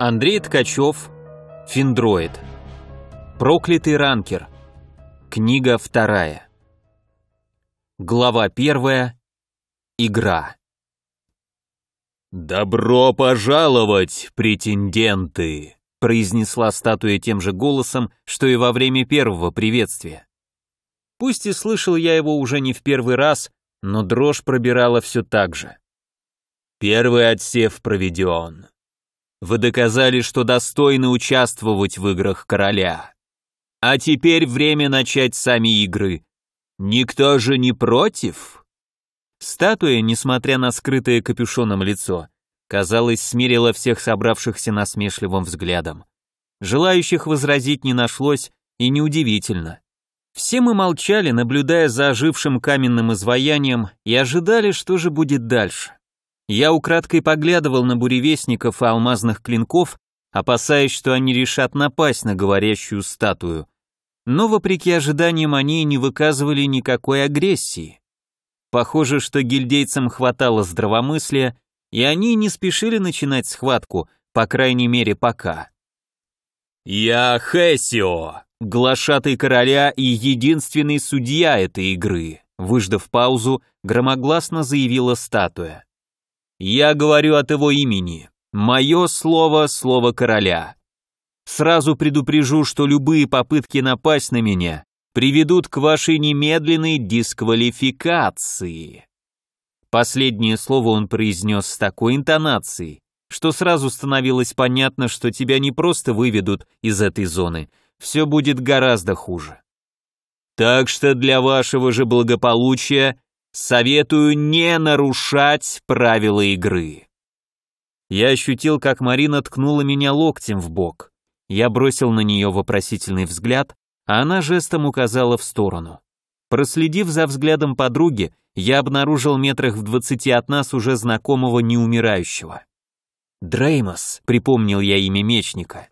Андрей Ткачев, Финдроид. Проклятый ранкер. Книга вторая. Глава первая. Игра. «Добро пожаловать, претенденты!» произнесла статуя тем же голосом, что и во время первого приветствия. Пусть и слышал я его уже не в первый раз, но дрожь пробирала все так же. «Первый отсев проведен. Вы доказали, что достойны участвовать в играх короля. А теперь время начать сами игры. Никто же не против?» Статуя, несмотря на скрытое капюшоном лицо, казалось, смирила всех собравшихся насмешливым взглядом. Желающих возразить не нашлось, и неудивительно. Все мы молчали, наблюдая за ожившим каменным изваянием, и ожидали, что же будет дальше. Я украдкой поглядывал на буревестников и алмазных клинков, опасаясь, что они решат напасть на говорящую статую. Но, вопреки ожиданиям, они не выказывали никакой агрессии. Похоже, что гильдейцам хватало здравомыслия, и они не спешили начинать схватку, по крайней мере, пока. «Я Хесио, глашатый короля и единственный судья этой игры», выждав паузу, громогласно заявила статуя. Я говорю от его имени. Мое слово – слово короля. Сразу предупрежу, что любые попытки напасть на меня приведут к вашей немедленной дисквалификации. Последнее слово он произнес с такой интонацией, что сразу становилось понятно, что тебя не просто выведут из этой зоны, все будет гораздо хуже. Так что для вашего же благополучия Советую не нарушать правила игры. Я ощутил, как Марина ткнула меня локтем в бок. Я бросил на нее вопросительный взгляд, а она жестом указала в сторону. Проследив за взглядом подруги, я обнаружил метрах в двадцати от нас уже знакомого неумирающего. Дреймос, припомнил я имя мечника.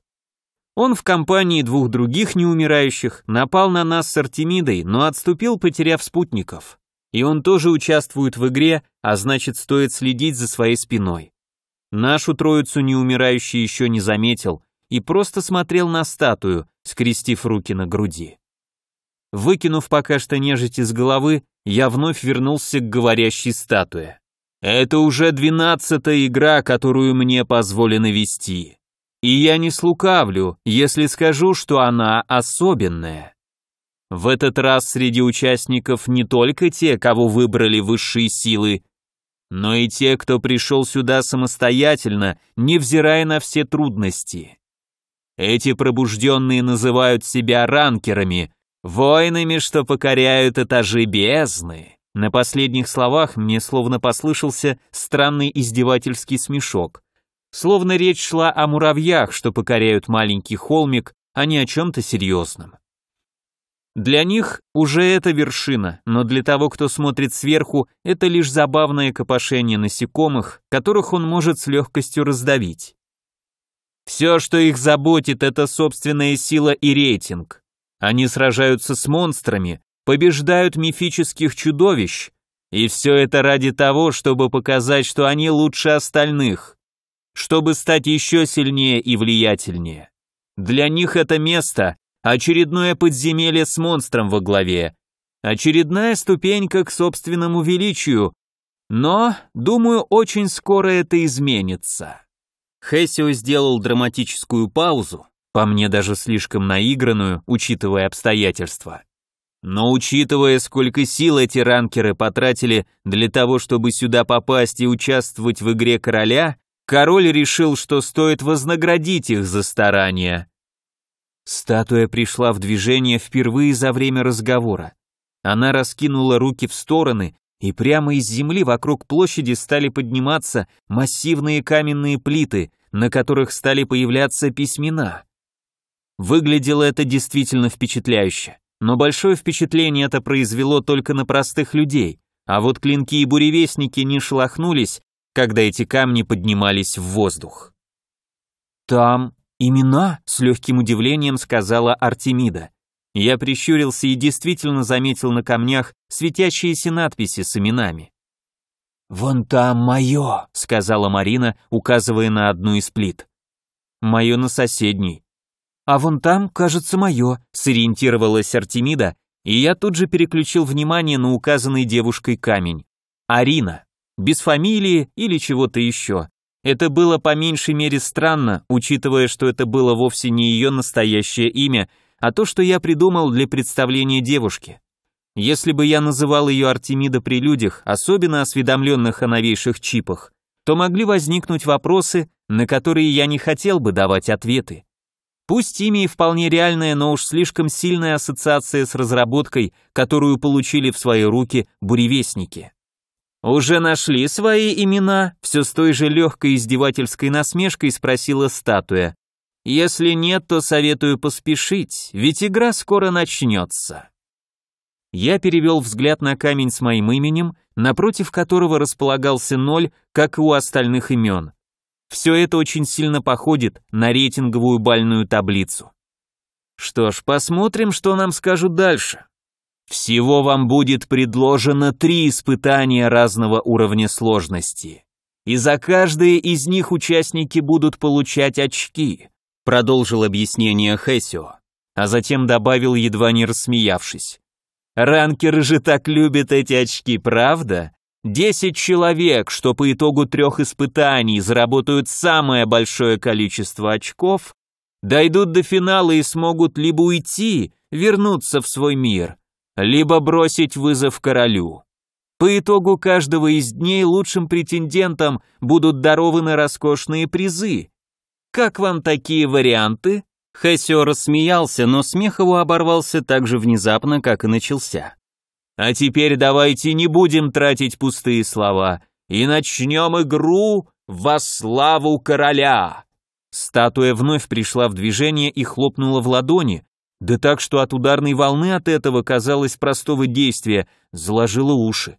Он в компании двух других неумирающих напал на нас с Артемидой, но отступил, потеряв спутников и он тоже участвует в игре, а значит стоит следить за своей спиной. Нашу троицу неумирающий еще не заметил и просто смотрел на статую, скрестив руки на груди. Выкинув пока что нежить из головы, я вновь вернулся к говорящей статуе. Это уже двенадцатая игра, которую мне позволено вести. И я не слукавлю, если скажу, что она особенная. В этот раз среди участников не только те, кого выбрали высшие силы, но и те, кто пришел сюда самостоятельно, невзирая на все трудности. Эти пробужденные называют себя ранкерами, воинами, что покоряют этажи бездны. На последних словах мне словно послышался странный издевательский смешок. Словно речь шла о муравьях, что покоряют маленький холмик, а не о чем-то серьезном. Для них уже это вершина, но для того, кто смотрит сверху, это лишь забавное копошение насекомых, которых он может с легкостью раздавить. Все, что их заботит, это собственная сила и рейтинг. Они сражаются с монстрами, побеждают мифических чудовищ, и все это ради того, чтобы показать, что они лучше остальных, чтобы стать еще сильнее и влиятельнее. Для них это место очередное подземелье с монстром во главе, очередная ступенька к собственному величию, но, думаю, очень скоро это изменится. Хессио сделал драматическую паузу, по мне даже слишком наигранную, учитывая обстоятельства. Но учитывая, сколько сил эти ранкеры потратили для того, чтобы сюда попасть и участвовать в игре короля, король решил, что стоит вознаградить их за старания. Статуя пришла в движение впервые за время разговора. Она раскинула руки в стороны, и прямо из земли вокруг площади стали подниматься массивные каменные плиты, на которых стали появляться письмена. Выглядело это действительно впечатляюще, но большое впечатление это произвело только на простых людей, а вот клинки и буревестники не шелохнулись, когда эти камни поднимались в воздух. «Там «Имена?» — с легким удивлением сказала Артемида. Я прищурился и действительно заметил на камнях светящиеся надписи с именами. «Вон там мое», — сказала Марина, указывая на одну из плит. «Мое на соседней». «А вон там, кажется, мое», — сориентировалась Артемида, и я тут же переключил внимание на указанный девушкой камень. «Арина. Без фамилии или чего-то еще. Это было по меньшей мере странно, учитывая, что это было вовсе не ее настоящее имя, а то, что я придумал для представления девушки. Если бы я называл ее Артемида при людях, особенно осведомленных о новейших чипах, то могли возникнуть вопросы, на которые я не хотел бы давать ответы. Пусть имя и вполне реальная, но уж слишком сильная ассоциация с разработкой, которую получили в свои руки буревестники. «Уже нашли свои имена?» — все с той же легкой издевательской насмешкой спросила статуя. «Если нет, то советую поспешить, ведь игра скоро начнется». Я перевел взгляд на камень с моим именем, напротив которого располагался ноль, как и у остальных имен. Все это очень сильно походит на рейтинговую бальную таблицу. Что ж, посмотрим, что нам скажут дальше. Всего вам будет предложено три испытания разного уровня сложности. И за каждое из них участники будут получать очки, продолжил объяснение Хесио, а затем добавил, едва не рассмеявшись. Ранкеры же так любят эти очки, правда? Десять человек, что по итогу трех испытаний заработают самое большое количество очков, дойдут до финала и смогут либо уйти, вернуться в свой мир, либо бросить вызов королю. По итогу каждого из дней лучшим претендентам будут дарованы роскошные призы. Как вам такие варианты? Хэсио рассмеялся, но смех его оборвался так же внезапно, как и начался. А теперь давайте не будем тратить пустые слова и начнем игру во славу короля. Статуя вновь пришла в движение и хлопнула в ладони, да так, что от ударной волны от этого, казалось, простого действия, заложило уши.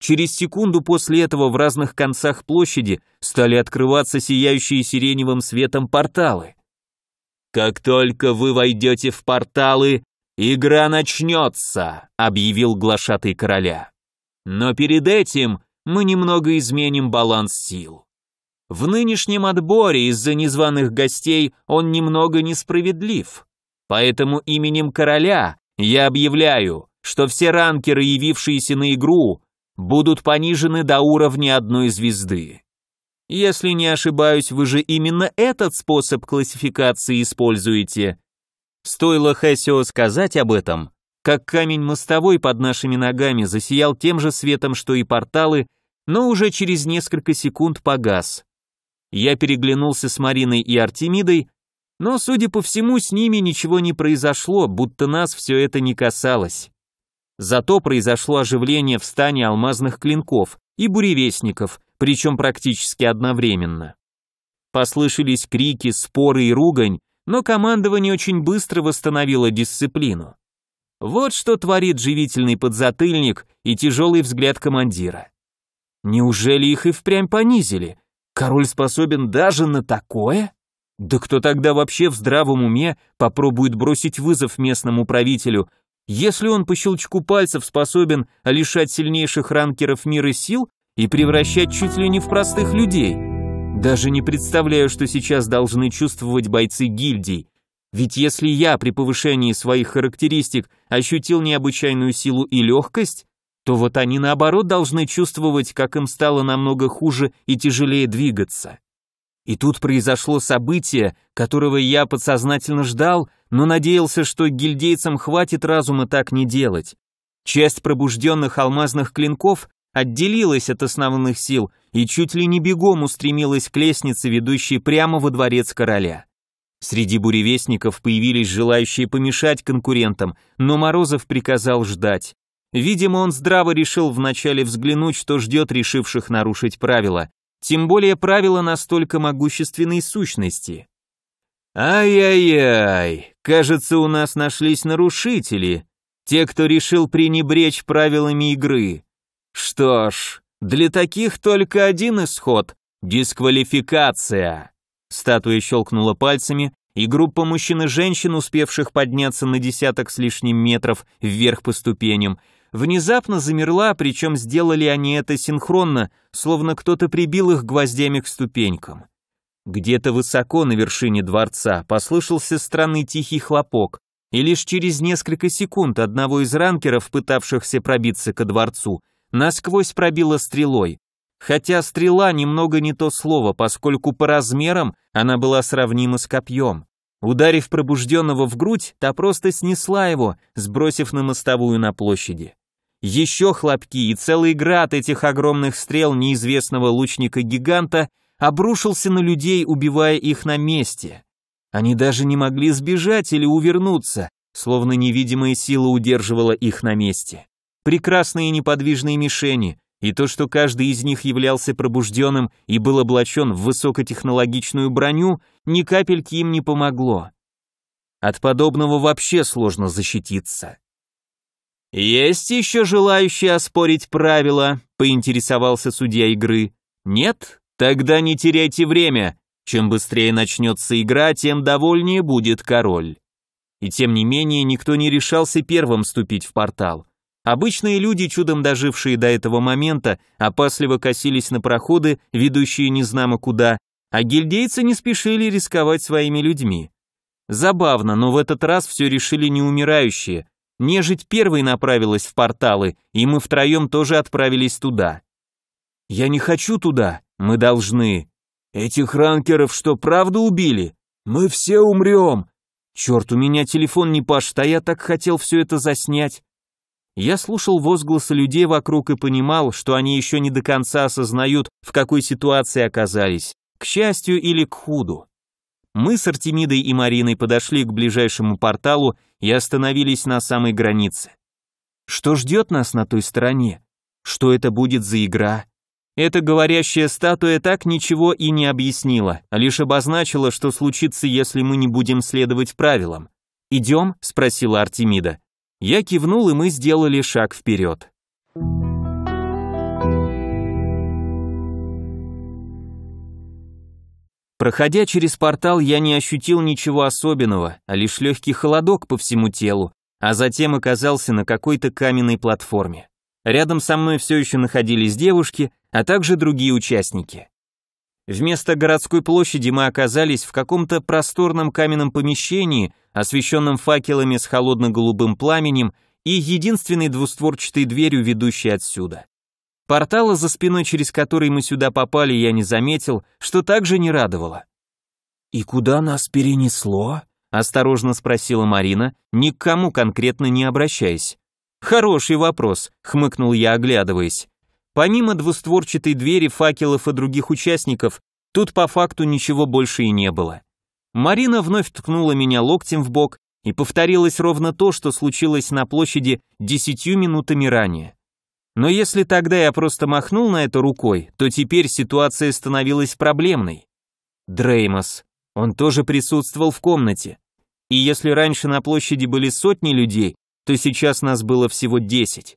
Через секунду после этого в разных концах площади стали открываться сияющие сиреневым светом порталы. «Как только вы войдете в порталы, игра начнется», — объявил глашатый короля. «Но перед этим мы немного изменим баланс сил. В нынешнем отборе из-за незваных гостей он немного несправедлив». Поэтому именем короля я объявляю, что все ранкеры, явившиеся на игру, будут понижены до уровня одной звезды. Если не ошибаюсь, вы же именно этот способ классификации используете. Стоило Хесио сказать об этом, как камень мостовой под нашими ногами засиял тем же светом, что и порталы, но уже через несколько секунд погас. Я переглянулся с Мариной и Артемидой, но, судя по всему, с ними ничего не произошло, будто нас все это не касалось. Зато произошло оживление в стане алмазных клинков и буревестников, причем практически одновременно. Послышались крики, споры и ругань, но командование очень быстро восстановило дисциплину. Вот что творит живительный подзатыльник и тяжелый взгляд командира. Неужели их и впрямь понизили? Король способен даже на такое? Да кто тогда вообще в здравом уме попробует бросить вызов местному правителю, если он по щелчку пальцев способен лишать сильнейших ранкеров мира сил и превращать чуть ли не в простых людей? Даже не представляю, что сейчас должны чувствовать бойцы гильдий. Ведь если я при повышении своих характеристик ощутил необычайную силу и легкость, то вот они наоборот должны чувствовать, как им стало намного хуже и тяжелее двигаться. И тут произошло событие, которого я подсознательно ждал, но надеялся, что гильдейцам хватит разума так не делать. Часть пробужденных алмазных клинков отделилась от основных сил и чуть ли не бегом устремилась к лестнице, ведущей прямо во дворец короля. Среди буревестников появились желающие помешать конкурентам, но Морозов приказал ждать. Видимо, он здраво решил вначале взглянуть, что ждет решивших нарушить правила, тем более правила настолько могущественной сущности. Ай-ай-ай, кажется, у нас нашлись нарушители, те, кто решил пренебречь правилами игры. Что ж, для таких только один исход – дисквалификация. Статуя щелкнула пальцами, и группа мужчин и женщин, успевших подняться на десяток с лишним метров вверх по ступеням, внезапно замерла, причем сделали они это синхронно, словно кто-то прибил их гвоздями к ступенькам. Где-то высоко на вершине дворца послышался странный тихий хлопок, и лишь через несколько секунд одного из ранкеров, пытавшихся пробиться ко дворцу, насквозь пробило стрелой. Хотя стрела немного не то слово, поскольку по размерам она была сравнима с копьем. Ударив пробужденного в грудь, та просто снесла его, сбросив на мостовую на площади. Еще хлопки и целый град этих огромных стрел неизвестного лучника-гиганта обрушился на людей, убивая их на месте. Они даже не могли сбежать или увернуться, словно невидимая сила удерживала их на месте. Прекрасные неподвижные мишени, и то, что каждый из них являлся пробужденным и был облачен в высокотехнологичную броню – ни капельки им не помогло. От подобного вообще сложно защититься. «Есть еще желающие оспорить правила?» — поинтересовался судья игры. «Нет? Тогда не теряйте время. Чем быстрее начнется игра, тем довольнее будет король». И тем не менее, никто не решался первым вступить в портал. Обычные люди, чудом дожившие до этого момента, опасливо косились на проходы, ведущие незнамо куда, а гильдейцы не спешили рисковать своими людьми. Забавно, но в этот раз все решили неумирающие. Нежить первой направилась в порталы, и мы втроем тоже отправились туда. «Я не хочу туда, мы должны». «Этих ранкеров что, правда убили?» «Мы все умрем!» «Черт, у меня телефон не пашет, а я так хотел все это заснять». Я слушал возгласы людей вокруг и понимал, что они еще не до конца осознают, в какой ситуации оказались. К счастью или к худу. Мы с Артемидой и Мариной подошли к ближайшему порталу и остановились на самой границе. Что ждет нас на той стороне? Что это будет за игра? Эта говорящая статуя так ничего и не объяснила, а лишь обозначила, что случится, если мы не будем следовать правилам. «Идем?» – спросила Артемида. Я кивнул, и мы сделали шаг вперед. Thank Проходя через портал, я не ощутил ничего особенного, а лишь легкий холодок по всему телу, а затем оказался на какой-то каменной платформе. Рядом со мной все еще находились девушки, а также другие участники. Вместо городской площади мы оказались в каком-то просторном каменном помещении, освещенном факелами с холодно-голубым пламенем и единственной двустворчатой дверью, ведущей отсюда. Портала за спиной, через который мы сюда попали, я не заметил, что также не радовало. «И куда нас перенесло?» — осторожно спросила Марина, ни к кому конкретно не обращаясь. «Хороший вопрос», — хмыкнул я, оглядываясь. Помимо двустворчатой двери, факелов и других участников, тут по факту ничего больше и не было. Марина вновь ткнула меня локтем в бок, и повторилось ровно то, что случилось на площади десятью минутами ранее. Но если тогда я просто махнул на это рукой, то теперь ситуация становилась проблемной. Дреймос, он тоже присутствовал в комнате. И если раньше на площади были сотни людей, то сейчас нас было всего десять.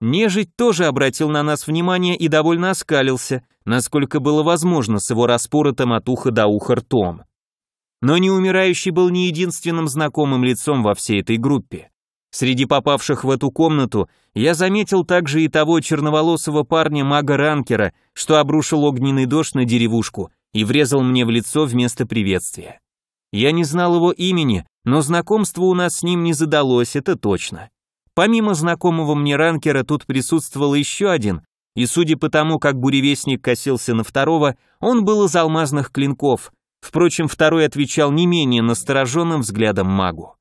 Нежить тоже обратил на нас внимание и довольно оскалился, насколько было возможно с его распоротом от уха до уха ртом. Но неумирающий был не единственным знакомым лицом во всей этой группе. Среди попавших в эту комнату я заметил также и того черноволосого парня мага Ранкера, что обрушил огненный дождь на деревушку и врезал мне в лицо вместо приветствия. Я не знал его имени, но знакомство у нас с ним не задалось, это точно. Помимо знакомого мне ранкера тут присутствовал еще один, и судя по тому, как буревестник косился на второго, он был из алмазных клинков. Впрочем, второй отвечал не менее настороженным взглядом магу.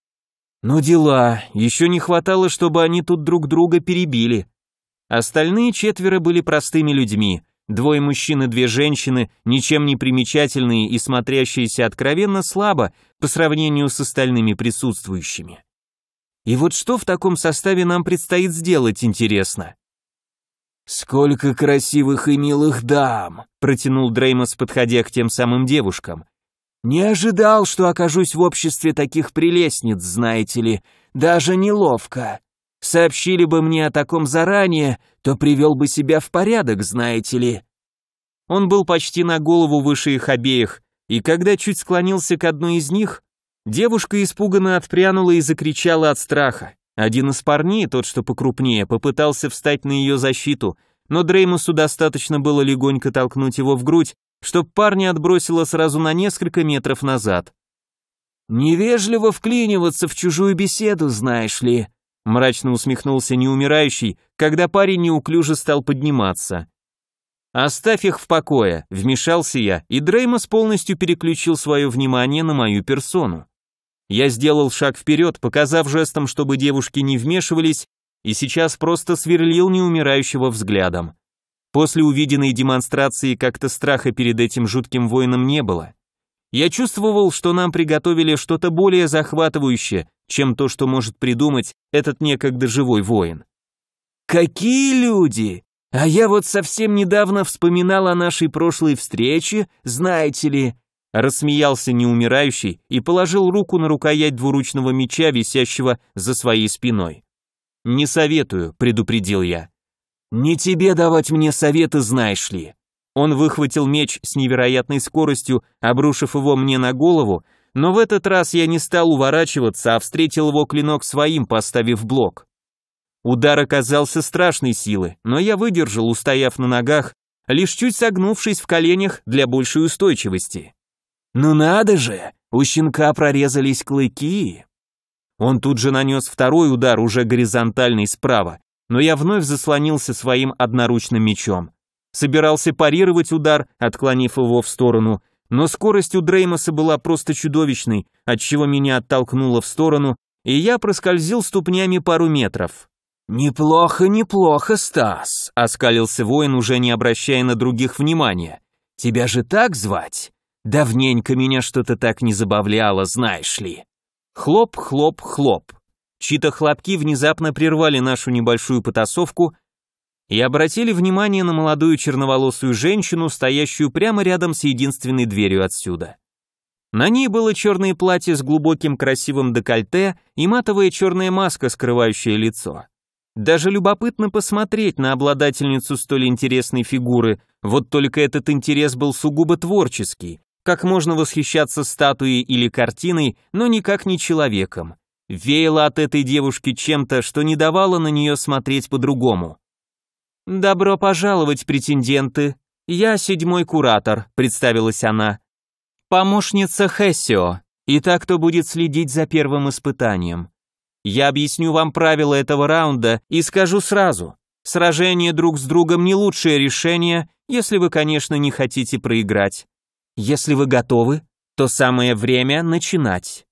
Но дела, еще не хватало, чтобы они тут друг друга перебили. Остальные четверо были простыми людьми, двое мужчин и две женщины, ничем не примечательные и смотрящиеся откровенно слабо по сравнению с остальными присутствующими. И вот что в таком составе нам предстоит сделать, интересно? «Сколько красивых и милых дам!» — протянул Дреймос, подходя к тем самым девушкам — не ожидал, что окажусь в обществе таких прелестниц, знаете ли, даже неловко. Сообщили бы мне о таком заранее, то привел бы себя в порядок, знаете ли. Он был почти на голову выше их обеих, и когда чуть склонился к одной из них, девушка испуганно отпрянула и закричала от страха. Один из парней, тот, что покрупнее, попытался встать на ее защиту, но Дреймусу достаточно было легонько толкнуть его в грудь, чтоб парня отбросило сразу на несколько метров назад. «Невежливо вклиниваться в чужую беседу, знаешь ли», мрачно усмехнулся неумирающий, когда парень неуклюже стал подниматься. «Оставь их в покое», — вмешался я, и Дреймос полностью переключил свое внимание на мою персону. Я сделал шаг вперед, показав жестом, чтобы девушки не вмешивались, и сейчас просто сверлил неумирающего взглядом. После увиденной демонстрации как-то страха перед этим жутким воином не было. Я чувствовал, что нам приготовили что-то более захватывающее, чем то, что может придумать этот некогда живой воин. «Какие люди!» А я вот совсем недавно вспоминал о нашей прошлой встрече, знаете ли, рассмеялся неумирающий и положил руку на рукоять двуручного меча, висящего за своей спиной. Не советую, предупредил я. «Не тебе давать мне советы, знаешь ли!» Он выхватил меч с невероятной скоростью, обрушив его мне на голову, но в этот раз я не стал уворачиваться, а встретил его клинок своим, поставив блок. Удар оказался страшной силы, но я выдержал, устояв на ногах, лишь чуть согнувшись в коленях для большей устойчивости. «Ну надо же! У щенка прорезались клыки!» Он тут же нанес второй удар, уже горизонтальный справа, но я вновь заслонился своим одноручным мечом. Собирался парировать удар, отклонив его в сторону, но скорость у Дреймоса была просто чудовищной, отчего меня оттолкнуло в сторону, и я проскользил ступнями пару метров. «Неплохо, неплохо, Стас», — оскалился воин, уже не обращая на других внимания. «Тебя же так звать? Давненько меня что-то так не забавляло, знаешь ли». Хлоп, хлоп, хлоп. Чьи-то хлопки внезапно прервали нашу небольшую потасовку и обратили внимание на молодую черноволосую женщину, стоящую прямо рядом с единственной дверью отсюда. На ней было черное платье с глубоким красивым декольте и матовая черная маска, скрывающая лицо. Даже любопытно посмотреть на обладательницу столь интересной фигуры, вот только этот интерес был сугубо творческий, как можно восхищаться статуей или картиной, но никак не человеком веяло от этой девушки чем-то, что не давало на нее смотреть по-другому. «Добро пожаловать, претенденты. Я седьмой куратор», — представилась она. «Помощница Хессио, и та, кто будет следить за первым испытанием. Я объясню вам правила этого раунда и скажу сразу. Сражение друг с другом не лучшее решение, если вы, конечно, не хотите проиграть. Если вы готовы, то самое время начинать».